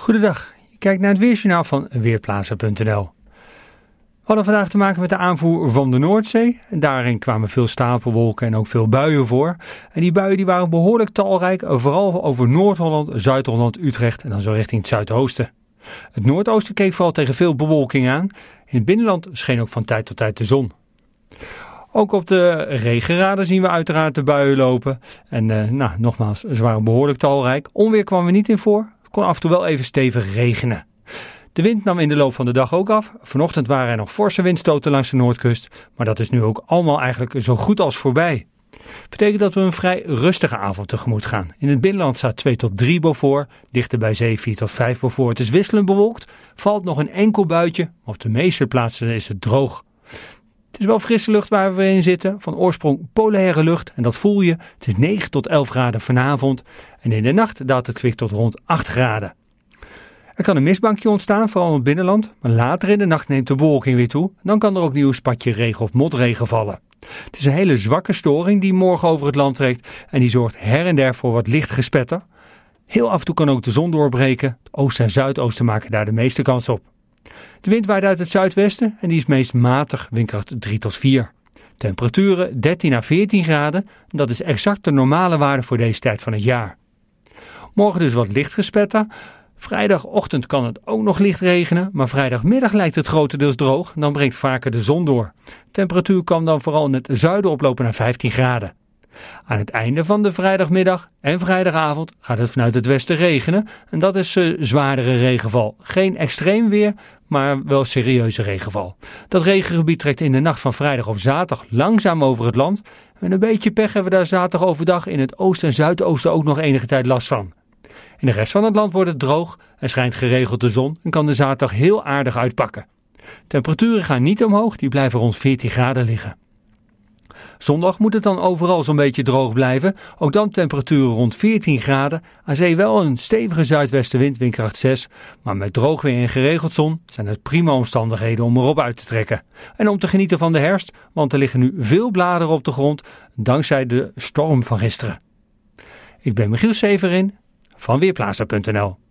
Goedendag, je kijkt naar het Weersjournaal van Weerplaza.nl. We hadden vandaag te maken met de aanvoer van de Noordzee. Daarin kwamen veel stapelwolken en ook veel buien voor. En die buien die waren behoorlijk talrijk, vooral over Noord-Holland, Zuid-Holland, Utrecht en dan zo richting het Zuidoosten. Het Noordoosten keek vooral tegen veel bewolking aan. In het binnenland scheen ook van tijd tot tijd de zon. Ook op de regenraden zien we uiteraard de buien lopen. En eh, nou, nogmaals, ze waren behoorlijk talrijk. Onweer kwam er niet in voor, kon af en toe wel even stevig regenen. De wind nam in de loop van de dag ook af. Vanochtend waren er nog forse windstoten langs de noordkust, maar dat is nu ook allemaal eigenlijk zo goed als voorbij. Betekent dat we een vrij rustige avond tegemoet gaan. In het binnenland staat 2 tot 3 bovoor, dichter bij zee 4 tot 5 bovoor. Het is wisselend bewolkt, valt nog een enkel buitje, op de meeste plaatsen is het droog is wel frisse lucht waar we in zitten, van oorsprong polaire lucht. En dat voel je. Het is 9 tot 11 graden vanavond. En in de nacht daalt het kwik tot rond 8 graden. Er kan een mistbankje ontstaan, vooral in het binnenland. Maar later in de nacht neemt de bewolking weer toe. Dan kan er opnieuw spatje regen of motregen vallen. Het is een hele zwakke storing die morgen over het land trekt. En die zorgt her en der voor wat licht gespetter. Heel af en toe kan ook de zon doorbreken. Het oosten en zuidoosten maken daar de meeste kans op. De wind waait uit het zuidwesten en die is meest matig, windkracht 3 tot 4. Temperaturen 13 à 14 graden, dat is exact de normale waarde voor deze tijd van het jaar. Morgen dus wat licht gespetter. Vrijdagochtend kan het ook nog licht regenen, maar vrijdagmiddag lijkt het grotendeels droog, dan breekt vaker de zon door. Temperatuur kan dan vooral in het zuiden oplopen naar 15 graden. Aan het einde van de vrijdagmiddag en vrijdagavond gaat het vanuit het westen regenen. En dat is eh, zwaardere regenval. Geen extreem weer, maar wel serieuze regenval. Dat regengebied trekt in de nacht van vrijdag op zaterdag langzaam over het land. en een beetje pech hebben we daar zaterdag overdag in het oosten en zuidoosten ook nog enige tijd last van. In de rest van het land wordt het droog en schijnt geregeld de zon en kan de zaterdag heel aardig uitpakken. Temperaturen gaan niet omhoog, die blijven rond 14 graden liggen. Zondag moet het dan overal zo'n beetje droog blijven. Ook dan temperaturen rond 14 graden. Aan zee wel een stevige zuidwestenwind, windkracht 6. Maar met droog weer en geregeld zon zijn het prima omstandigheden om erop uit te trekken. En om te genieten van de herfst, want er liggen nu veel bladeren op de grond dankzij de storm van gisteren. Ik ben Michiel Severin van Weerplaza.nl